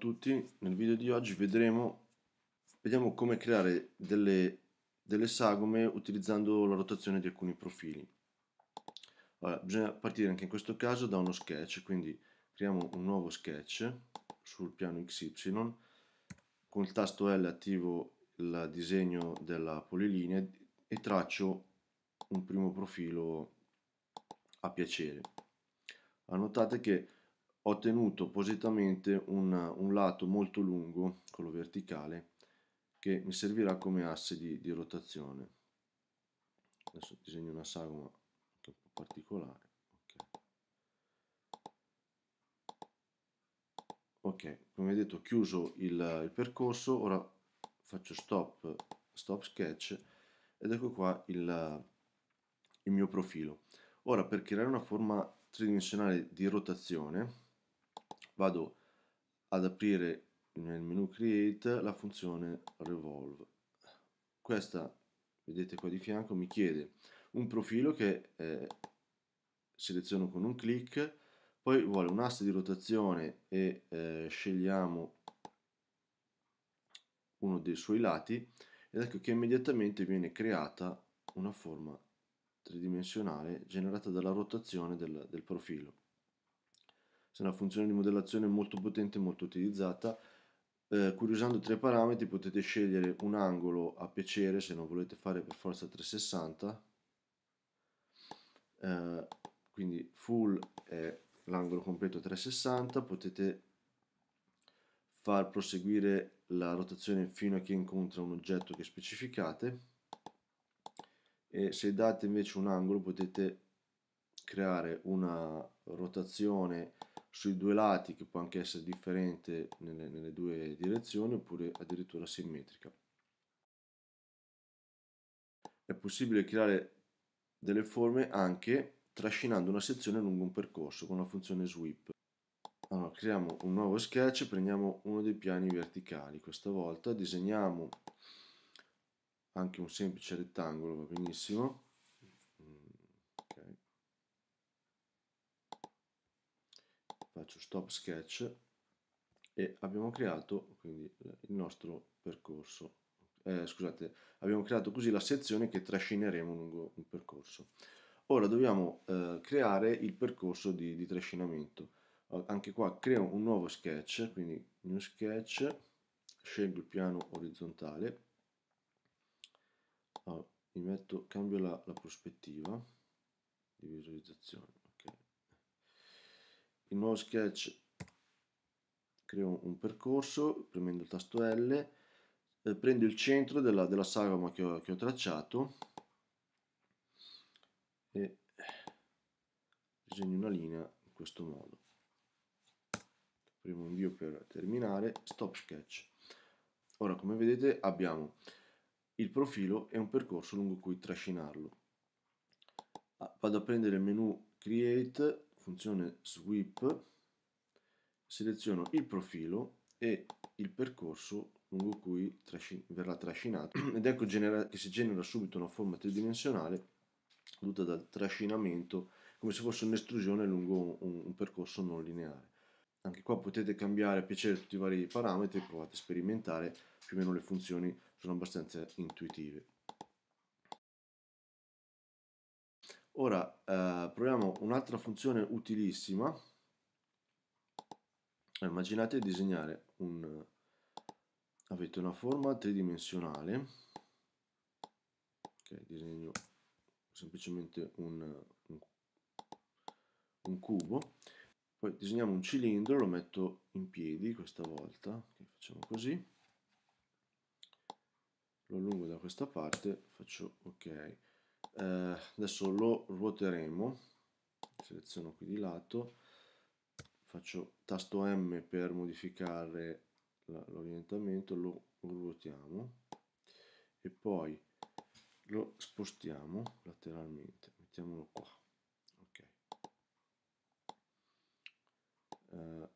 tutti, nel video di oggi vedremo vediamo come creare delle, delle sagome utilizzando la rotazione di alcuni profili. Allora, bisogna partire anche in questo caso da uno sketch, quindi creiamo un nuovo sketch sul piano XY, con il tasto L attivo il disegno della polilinea e traccio un primo profilo a piacere. Notate che ho tenuto appositamente un, un, lato molto lungo, quello verticale, che mi servirà come asse di, di rotazione. Adesso disegno una sagoma un po' particolare. ok come detto chiuso il, il, percorso ora faccio stop stop sketch ed ecco qua il, il mio profilo ora per creare una forma tridimensionale di rotazione vado ad aprire nel menu create la funzione revolve questa vedete qua di fianco mi chiede un profilo che eh, seleziono con un clic poi vuole un'asse di rotazione e eh, scegliamo uno dei suoi lati ed ecco che immediatamente viene creata una forma tridimensionale generata dalla rotazione del, del profilo c'è una funzione di modellazione molto potente e molto utilizzata. Eh, curiosando tra i parametri potete scegliere un angolo a piacere se non volete fare per forza 360, eh, quindi full è l'angolo completo 360, potete far proseguire la rotazione fino a che incontra un oggetto che specificate e se date invece un angolo potete creare una rotazione sui due lati che può anche essere differente nelle, nelle due direzioni oppure addirittura simmetrica. È possibile creare delle forme anche trascinando una sezione lungo un percorso con la funzione sweep. Allora, creiamo un nuovo sketch, prendiamo uno dei piani verticali, questa volta disegniamo anche un semplice rettangolo, va benissimo, faccio stop sketch e abbiamo creato quindi eh, il nostro percorso eh, scusate abbiamo creato così la sezione che trascineremo lungo il percorso ora dobbiamo eh, creare il percorso di, di trascinamento anche qua creo un nuovo sketch quindi new sketch scelgo il piano orizzontale allora, ah, metto, cambio la, la prospettiva di visualizzazione il nuovo sketch creo un percorso premendo il tasto L eh, prendo il centro della, della sagoma che ho, che ho tracciato e disegno una linea in questo modo primo invio per terminare stop sketch ora come vedete abbiamo il profilo e un percorso lungo cui trascinarlo ah, vado a prendere il menu create funzione sweep, seleziono il profilo e il percorso lungo cui trascin verrà trascinato ed ecco che si genera subito una forma tridimensionale dovuta dal trascinamento come se fosse un'estrusione lungo un, un, percorso non lineare. Anche qua potete cambiare a piacere tutti i vari parametri, provate a sperimentare, più o meno le funzioni sono abbastanza intuitive. Ora eh, proviamo un'altra funzione utilissima. Eh, immaginate di disegnare un... avete una forma tridimensionale, ok, disegno semplicemente un, un, un cubo, poi disegniamo un cilindro, lo metto in piedi questa volta, okay, facciamo così, lo allungo da questa parte, faccio ok, eh, adesso lo ruoteremo seleziono qui di lato faccio tasto M per modificare l'orientamento lo ruotiamo e poi lo spostiamo lateralmente mettiamolo qua ok eh,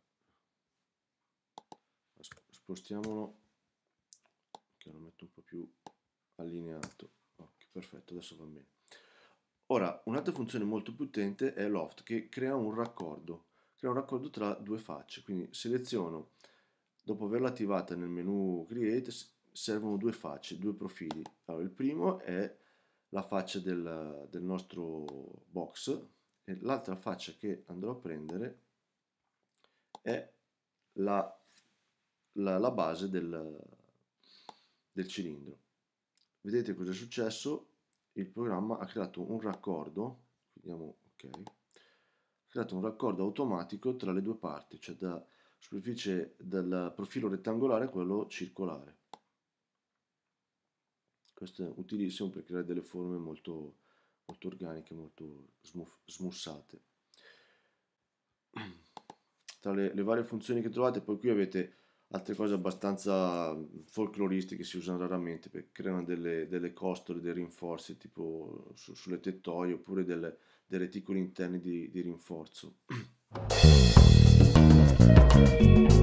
spostiamolo che lo metto un po' più allineato perfetto, adesso va bene. Ora, un'altra funzione molto più utente è loft che crea un raccordo, crea un raccordo tra due facce, quindi seleziono, dopo averla attivata nel menu create, servono due facce, due profili. Allora, il primo è la faccia del, del nostro box e l'altra faccia che andrò a prendere è la, la, la base del, del cilindro vedete cosa è successo il programma ha creato un raccordo vediamo ok ha creato un raccordo automatico tra le due parti cioè da superficie del profilo rettangolare a quello circolare questo è utilissimo per creare delle forme molto, molto organiche molto smussate tra le, le varie funzioni che trovate poi qui avete altre cose abbastanza folcloristiche si usano raramente perché creano delle, delle costole, dei rinforzi tipo su, sulle tettoie oppure delle, dei reticoli interni di, di rinforzo.